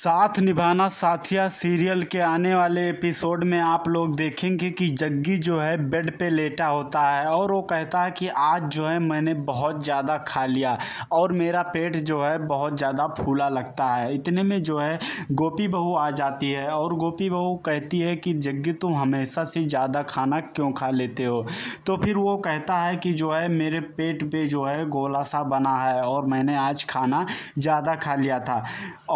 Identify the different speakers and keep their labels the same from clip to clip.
Speaker 1: साथ निभाना साथिया सीरियल के आने वाले एपिसोड में आप लोग देखेंगे कि जग्गी जो है बेड पे लेटा होता है और वो कहता है कि आज जो है मैंने बहुत ज़्यादा खा लिया और मेरा पेट जो है बहुत ज़्यादा फूला लगता है इतने में जो है गोपी बहू आ जाती है और गोपी बहू कहती है कि जग्गी तुम हमेशा से ज़्यादा खाना क्यों खा लेते हो तो फिर वो कहता है कि जो है मेरे पेट पर पे जो है गोला सा बना है और मैंने आज खाना ज़्यादा खा लिया था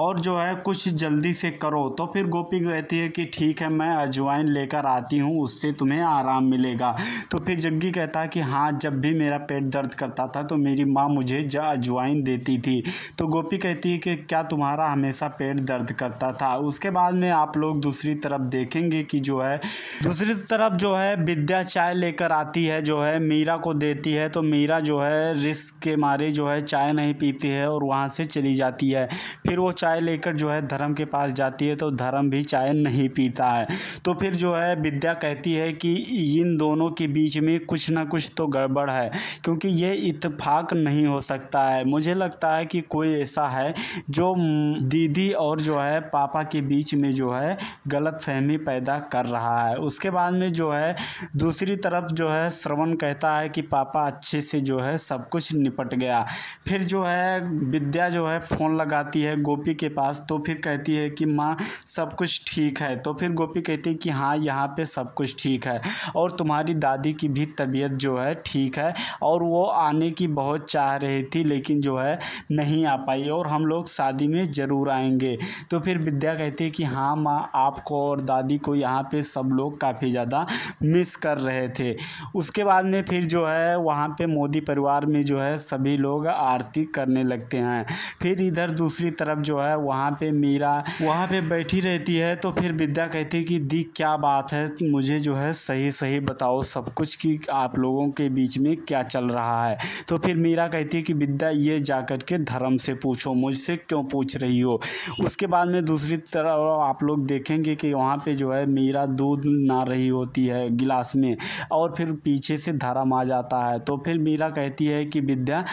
Speaker 1: और जो है कुछ कुछ जल्दी से करो तो फिर गोपी कहती है कि ठीक है मैं अजवाइन लेकर आती हूँ उससे तुम्हें आराम मिलेगा तो फिर जग्गी कहता है कि हाँ जब भी मेरा पेट दर्द करता था तो मेरी माँ मुझे ज अजवाइन देती थी तो गोपी कहती है कि क्या तुम्हारा हमेशा पेट दर्द करता था उसके बाद में आप लोग दूसरी तरफ देखेंगे कि जो है दूसरी तरफ जो है विद्या चाय लेकर आती है जो है मीरा को देती है तो मीरा जो है रिस्क के मारे जो है चाय नहीं पीती है और वहाँ से चली जाती है फिर वो चाय लेकर जो है धर्म के पास जाती है तो धर्म भी चाय नहीं पीता है तो फिर जो है विद्या कहती है कि इन दोनों के बीच में कुछ ना कुछ तो गड़बड़ है क्योंकि ये इतफाक नहीं हो सकता है मुझे लगता है कि कोई ऐसा है जो दीदी और जो है पापा के बीच में जो है गलत फहमी पैदा कर रहा है उसके बाद में जो है दूसरी तरफ जो है श्रवण कहता है कि पापा अच्छे से जो है सब कुछ निपट गया फिर जो है विद्या जो है फ़ोन लगाती है गोपी के पास तो फिर फिर कहती है कि माँ सब कुछ ठीक है तो फिर गोपी कहती है कि हाँ यहाँ पे सब कुछ ठीक है और तुम्हारी दादी की भी तबीयत जो है ठीक है और वो आने की बहुत चाह रही थी लेकिन जो है नहीं आ पाई और हम लोग शादी में ज़रूर आएंगे तो फिर विद्या कहती है कि हाँ माँ आपको और दादी को यहाँ पे सब लोग काफ़ी ज़्यादा मिस कर रहे थे उसके बाद में फिर जो है वहाँ पे मोदी परिवार में जो है सभी लोग आरती करने लगते हैं फिर इधर दूसरी तरफ जो है वहाँ पे मीरा वहाँ पे बैठी रहती है तो फिर विद्या कहती है कि दी क्या बात है मुझे जो है सही सही बताओ सब कुछ कि आप लोगों के बीच में क्या चल रहा है तो फिर मीरा कहती है कि विद्या ये जा कर के धर्म से पूछो मुझसे क्यों पूछ रही हो उसके बाद में दूसरी तरह आप लोग देखेंगे कि वहाँ पर जो है मीरा दूध ना रही होती है गिलास में और फिर पीछे से धर्म आ जाता है तो फिर मीरा कहती है कि विद्या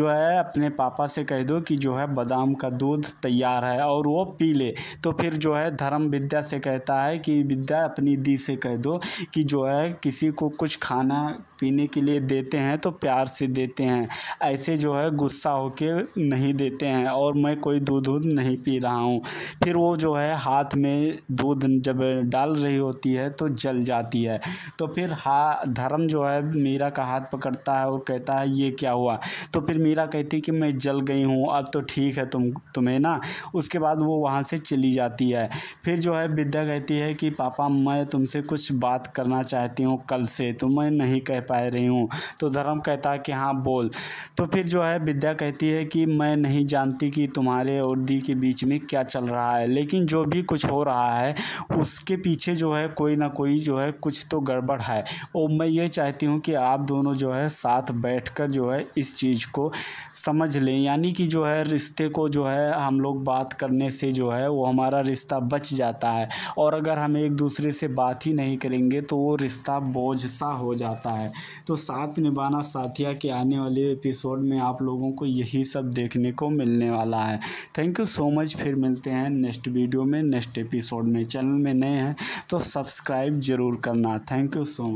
Speaker 1: जो है अपने पापा से कह दो कि जो है बादाम का दूध तैयार है और वो पी ले तो फिर जो है धर्म विद्या से कहता है कि विद्या अपनी दी से कह दो कि जो है किसी को कुछ खाना पीने के लिए देते हैं तो प्यार से देते हैं ऐसे जो है गुस्सा होके नहीं देते हैं और मैं कोई दूध वूध नहीं पी रहा हूँ फिर वो जो है हाथ में दूध जब डाल रही होती है तो जल जाती है तो फिर हा धर्म जो है मीरा का हाथ पकड़ता है और कहता है ये क्या हुआ तो फिर मीरा कहती है कि मैं जल गई हूँ अब तो ठीक है तुम तुम्हें ना उसके बाद वो वहाँ से चली जाती है फिर जो है विद्या कहती है कि पापा मैं तुमसे कुछ बात करना चाहती हूँ कल से तो मैं नहीं कह पा रही हूँ तो धर्म कहता है कि हाँ बोल तो फिर जो है विद्या कहती है कि मैं नहीं जानती कि तुम्हारे और दी के बीच में क्या चल रहा है लेकिन जो भी कुछ हो रहा है उसके पीछे जो है कोई ना कोई जो है कुछ तो गड़बड़ है और मैं ये चाहती हूँ कि आप दोनों जो है साथ बैठ जो है इस चीज़ को समझ लें यानी कि जो है रिश्ते को जो है हम लोग बात करने से जो है वो हमारा रिश्ता बच जाता है और अगर हम एक दूसरे से बात ही नहीं करेंगे तो वो रिश्ता बोझ सा हो जाता है तो साथ निभाना साथिया के आने वाले एपिसोड में आप लोगों को यही सब देखने को मिलने वाला है थैंक यू सो मच फिर मिलते हैं नेक्स्ट वीडियो में नेक्स्ट एपिसोड में चैनल में नए हैं तो सब्सक्राइब ज़रूर करना थैंक यू सो मच